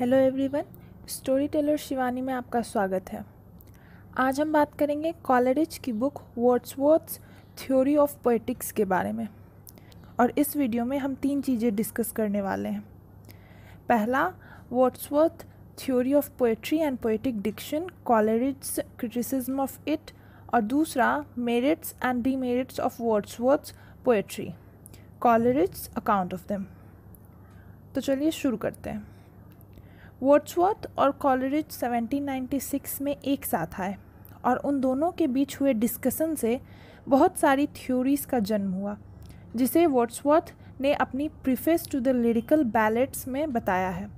hello everyone story teller Shivani में आपका स्वागत है आज हम बात करेंगे कॉलरिज की book Wordsworth's theory of poetics के बारे में और इस वीडियो में हम तीन चीज़ें डिस्कस करने वाले हैं पहला Wordsworth theory of poetry and poetic diction Coleridge criticism of it और दूसरा merits and demerits of Wordsworth poetry Coleridge account of them तो चलिए शुरू करते हैं वोट्सवर्थ और कॉलरिज 1796 में एक साथ आए और उन दोनों के बीच हुए डिस्कशन से बहुत सारी थ्योरीज का जन्म हुआ जिसे वोट्सवर्थ ने अपनी preface to the lyrical ballads में बताया है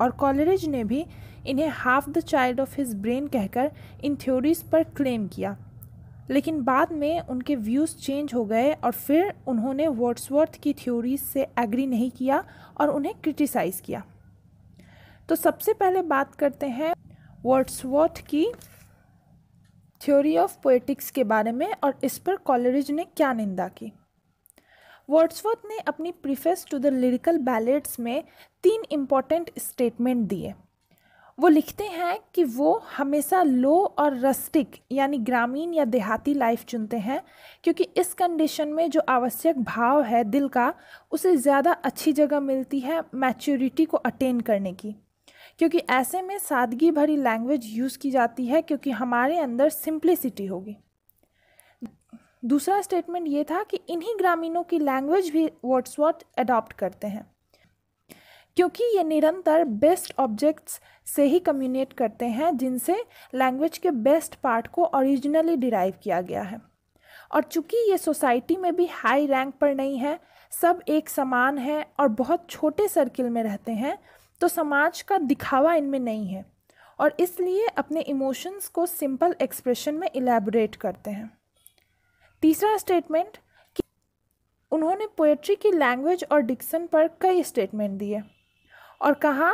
और कॉलरिज ने भी इन्हें half the child of his brain कहकर इन थ्योरीज पर क्लेम किया लेकिन बाद में उनके व्यूज़ चेंज हो गए और फिर उन्होंने वर्ड्सवर्थ की थ्योरीज से एग्री नहीं किया और उन्हें क्रिटिसाइज़ किया तो सबसे पहले बात करते हैं वर्ड्स की थ्योरी ऑफ पोएटिक्स के बारे में और इस पर कॉलरिज ने क्या निंदा की वर्ड्सवर्थ ने अपनी preface to the lyrical ballads में तीन इम्पॉर्टेंट स्टेटमेंट दिए वो लिखते हैं कि वो हमेशा लो और रस्टिक यानी ग्रामीण या देहाती लाइफ चुनते हैं क्योंकि इस कंडीशन में जो आवश्यक भाव है दिल का उसे ज़्यादा अच्छी जगह मिलती है मैच्योरिटी को अटेन करने की क्योंकि ऐसे में सादगी भरी लैंग्वेज यूज़ की जाती है क्योंकि हमारे अंदर सिंप्लिसिटी होगी दूसरा स्टेटमेंट ये था कि इन्हीं ग्रामीणों की लैंग्वेज भी वर्ड्सवर्थ अडॉप्ट करते हैं क्योंकि ये निरंतर बेस्ट ऑब्जेक्ट्स से ही कम्युनिकेट करते हैं जिनसे लैंग्वेज के बेस्ट पार्ट को ओरिजिनली डिराइव किया गया है और चूंकि ये सोसाइटी में भी हाई रैंक पर नहीं है सब एक समान है और बहुत छोटे सर्किल में रहते हैं तो समाज का दिखावा इनमें नहीं है और इसलिए अपने इमोशंस को सिंपल एक्सप्रेशन में इलेबोरेट करते हैं तीसरा स्टेटमेंट कि उन्होंने पोएट्री की लैंग्वेज और डिक्सन पर कई स्टेटमेंट दिए और कहा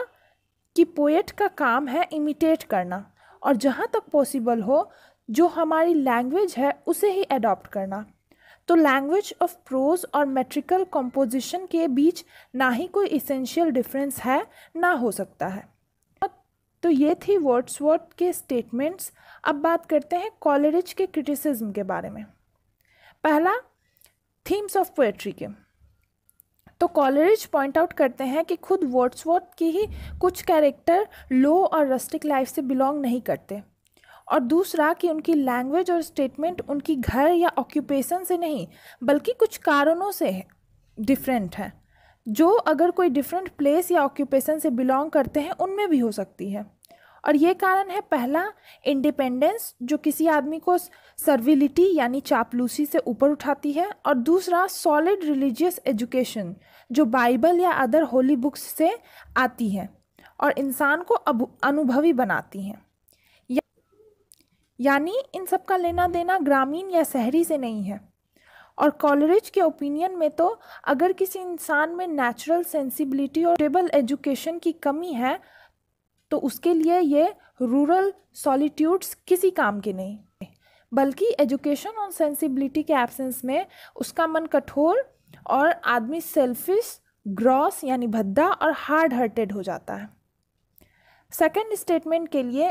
कि पोएट का काम है इमिटेट करना और जहाँ तक पॉसिबल हो जो हमारी लैंग्वेज है उसे ही अडॉप्ट करना तो लैंग्वेज ऑफ प्रोज और मेट्रिकल कंपोजिशन के बीच ना ही कोई इसेंशियल डिफरेंस है ना हो सकता है तो ये थी वर्ड के स्टेटमेंट्स अब बात करते हैं कॉलरिज के क्रिटिसिज्म के बारे में पहला थीम्स ऑफ पोएट्री के तो कॉलरिज पॉइंट आउट करते हैं कि खुद वर्ड्सवर्थ की ही कुछ कैरेक्टर लो और रस्टिक लाइफ से बिलोंग नहीं करते और दूसरा कि उनकी लैंग्वेज और स्टेटमेंट उनकी घर या ऑक्यूपेशन से नहीं बल्कि कुछ कारणों से डिफरेंट है जो अगर कोई डिफरेंट प्लेस या ऑक्यूपेशन से बिलोंग करते हैं उनमें भी हो सकती है और ये कारण है पहला इंडिपेंडेंस जो किसी आदमी को सर्विलिटी यानी चापलूसी से ऊपर उठाती है और दूसरा सॉलिड रिलीजियस एजुकेशन जो बाइबल या अदर होली बुक्स से आती है और इंसान को अनुभवी बनाती हैं यानी इन सब का लेना देना ग्रामीण या शहरी से नहीं है और कॉलरेज के ओपिनियन में तो अगर किसी इंसान में नेचुरल सेंसिबिलिटी और टेबल एजुकेशन की कमी है तो उसके लिए ये रूरल सॉलिट्यूड्स किसी काम के नहीं बल्कि एजुकेशन और सेंसिबिलिटी के एब्सेंस में उसका मन कठोर और आदमी सेल्फिश ग्रॉस यानी भद्दा और हार्ड हार्टेड हो जाता है सेकंड स्टेटमेंट के लिए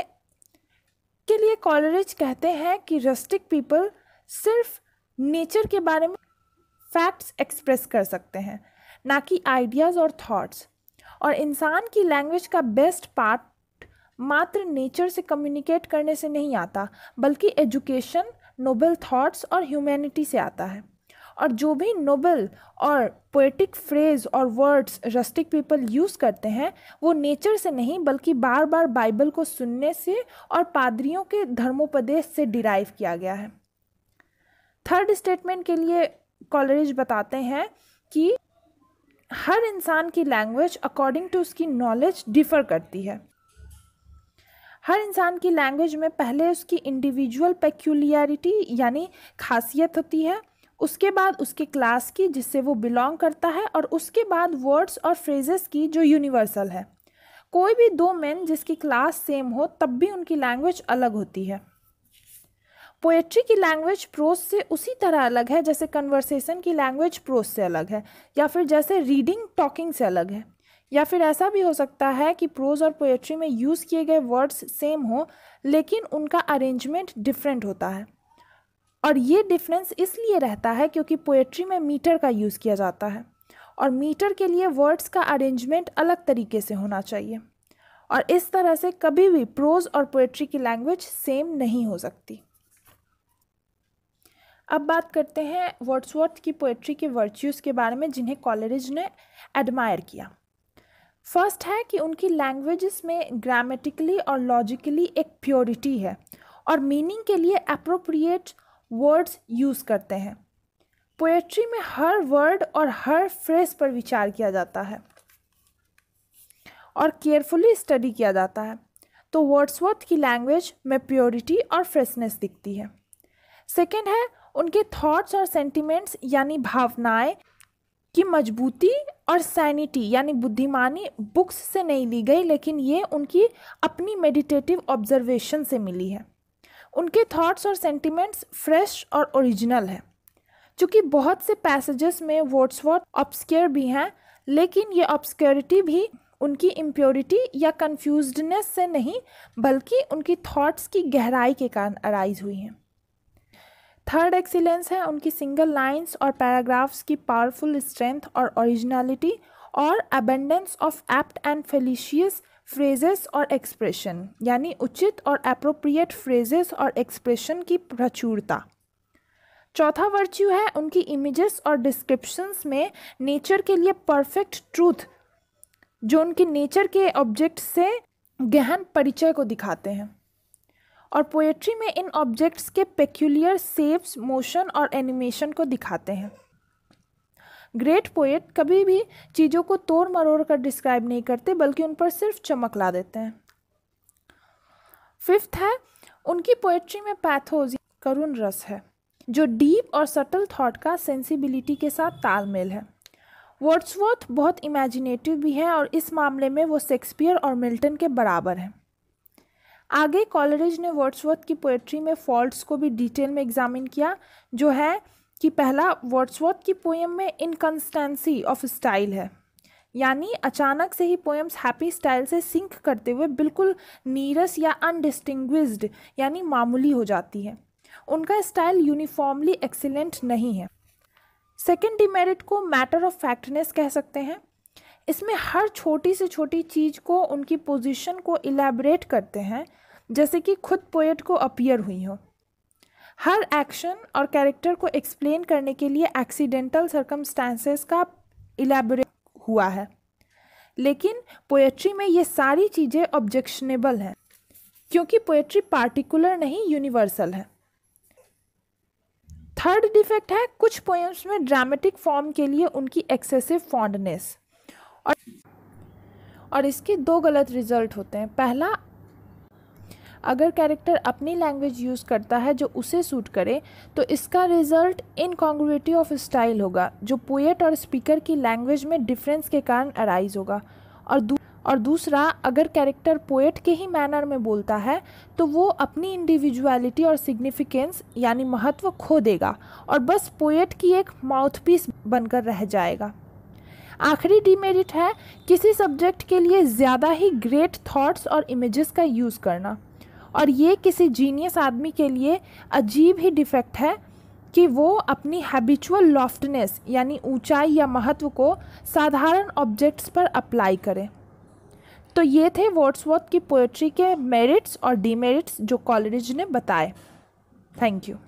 इसके लिए कॉलरेज कहते हैं कि रस्टिक पीपल सिर्फ नेचर के बारे में फैक्ट्स एक्सप्रेस कर सकते हैं ना कि आइडियाज़ और थॉट्स और इंसान की लैंग्वेज का बेस्ट पार्ट मात्र नेचर से कम्युनिकेट करने से नहीं आता बल्कि एजुकेशन नोबल थॉट्स और ह्यूमैनिटी से आता है और जो भी नोबल और पोएटिक फ्रेज और वर्ड्स रस्टिक पीपल यूज़ करते हैं वो नेचर से नहीं बल्कि बार बार बाइबल को सुनने से और पादरियों के धर्मोपदेश से डिराइव किया गया है थर्ड स्टेटमेंट के लिए कॉलरेज बताते हैं कि हर इंसान की लैंग्वेज अकॉर्डिंग टू उसकी नॉलेज डिफ़र करती है हर इंसान की लैंग्वेज में पहले उसकी इंडिविजुअल पेक्यूलियरिटी यानी खासियत होती है उसके बाद उसके क्लास की जिससे वो बिलोंग करता है और उसके बाद वर्ड्स और फ्रेजेस की जो यूनिवर्सल है कोई भी दो मेन जिसकी क्लास सेम हो तब भी उनकी लैंग्वेज अलग होती है पोएट्री की लैंग्वेज प्रोज से उसी तरह अलग है जैसे कन्वर्सेशन की लैंग्वेज प्रोज से अलग है या फिर जैसे रीडिंग टॉकिंग से अलग है या फिर ऐसा भी हो सकता है कि प्रोज और पोएट्री में यूज़ किए गए वर्ड्स सेम हो लेकिन उनका अरेंजमेंट डिफरेंट होता है और ये डिफरेंस इसलिए रहता है क्योंकि पोएट्री में मीटर का यूज़ किया जाता है और मीटर के लिए वर्ड्स का अरेंजमेंट अलग तरीके से होना चाहिए और इस तरह से कभी भी प्रोज और पोएट्री की लैंग्वेज सेम नहीं हो सकती अब बात करते हैं वर्ड्सवर्थ की पोएट्री के वर्च्यूज़ के बारे में जिन्हें कॉलेज ने एडमायर किया फर्स्ट है कि उनकी लैंग्वेजेस में ग्रामेटिकली और लॉजिकली एक प्योरिटी है और मीनिंग के लिए अप्रोप्रिएट वर्ड्स यूज़ करते हैं पोएट्री में हर वर्ड और हर फ्रेज पर विचार किया जाता है और केयरफुली स्टडी किया जाता है तो वर्ड्सवर्थ की लैंग्वेज में प्योरिटी और फ्रेशनेस दिखती है सेकेंड है उनके थॉट्स और सेंटिमेंट्स यानी भावनाएं की मजबूती और सैनिटी यानी बुद्धिमानी बुक्स से नहीं ली गई लेकिन ये उनकी अपनी मेडिटेटिव ऑब्जर्वेशन से मिली है उनके थॉट्स और सेंटिमेंट्स फ्रेश और ओरिजिनल है चूँकि बहुत से पैसेजेस में वर्ड्स वर्ड ऑब्सक्योर भी हैं लेकिन ये ऑब्सक्योरिटी भी उनकी इम्प्योरिटी या कन्फ्यूजनेस से नहीं बल्कि उनकी थॉट्स की गहराई के कारण अराइज हुई हैं थर्ड एक्सीलेंस है उनकी सिंगल लाइंस और पैराग्राफ्स की पावरफुल स्ट्रेंथ और ओरिजिनलिटी और abundance of apt and felicitous phrases और एक्सप्रेशन यानी उचित और अप्रोप्रिएट फ्रेजेस और एक्सप्रेशन की प्रचुरता चौथा वर्च्यू है उनकी इमेजेस और डिस्क्रिप्शंस में नेचर के लिए परफेक्ट ट्रूथ जो उनके नेचर के ऑब्जेक्ट से गहन परिचय को दिखाते हैं और पोएट्री में इन ऑब्जेक्ट्स के पेक्यूलियर सेप्स मोशन और एनिमेशन को दिखाते हैं ग्रेट पोएट कभी भी चीज़ों को तोड़ मरोड़ कर डिस्क्राइब नहीं करते बल्कि उन पर सिर्फ चमक ला देते हैं फिफ्थ है उनकी पोएट्री में पैथोजी करुण रस है जो डीप और सटल थॉट का सेंसिबिलिटी के साथ तालमेल है वर्ड्सवर्थ बहुत इमेजिनेटिव भी है और इस मामले में वो शेक्सपियर और मिल्टन के बराबर हैं आगे कॉलरेज ने वर्ड्सवर्थ की पोएट्री में फॉल्ट्स को भी डिटेल में एग्जामिन किया जो है कि पहला वर्ड्सवर्थ की पोएम में इनकन्स्टेंसी ऑफ स्टाइल है यानी अचानक से ही पोएम्स हैप्पी स्टाइल से सिंक करते हुए बिल्कुल नीरस या अनडिस्टिंग्विज्ड यानी मामूली हो जाती है उनका स्टाइल यूनिफॉर्मली एक्सीलेंट नहीं है सेकेंड डिमेरिट को मैटर ऑफ फैक्टनेस कह सकते हैं इसमें हर छोटी से छोटी चीज़ को उनकी पोजीशन को इलेबरेट करते हैं जैसे कि खुद पोएट को अपियर हुई हो हर एक्शन और कैरेक्टर को एक्सप्लेन करने के लिए एक्सीडेंटल सर्कमस्टांसेस का इलेबोरेट हुआ है लेकिन पोएट्री में ये सारी चीज़ें ऑब्जेक्शनेबल हैं क्योंकि पोएट्री पार्टिकुलर नहीं यूनिवर्सल है थर्ड डिफेक्ट है कुछ पोएम्स में ड्रामेटिक फॉर्म के लिए उनकी एक्सेसिव फॉन्डनेस और और इसके दो गलत रिजल्ट होते हैं पहला अगर कैरेक्टर अपनी लैंग्वेज यूज़ करता है जो उसे सूट करे तो इसका रिजल्ट इनकॉन्ग्रुएटी ऑफ स्टाइल होगा जो पोएट और स्पीकर की लैंग्वेज में डिफरेंस के कारण अराइज होगा और दू और दूसरा अगर कैरेक्टर पोएट के ही मैनर में बोलता है तो वो अपनी इंडिविजुअलिटी और सिग्निफिकेंस यानी महत्व खो देगा और बस पोएट की एक माउथपीस बनकर रह जाएगा आखिरी डीमेरिट है किसी सब्जेक्ट के लिए ज़्यादा ही ग्रेट थॉट्स और इमेजेस का यूज़ करना और ये किसी जीनियस आदमी के लिए अजीब ही डिफेक्ट है कि वो अपनी हैबिचुअल लॉफ्टनेस यानी ऊंचाई या महत्व को साधारण ऑब्जेक्ट्स पर अप्लाई करें तो ये थे वर्ड्सवर्थ की पोएट्री के मेरिट्स और डीमेरिट्स जो कॉलेज ने बताए थैंक यू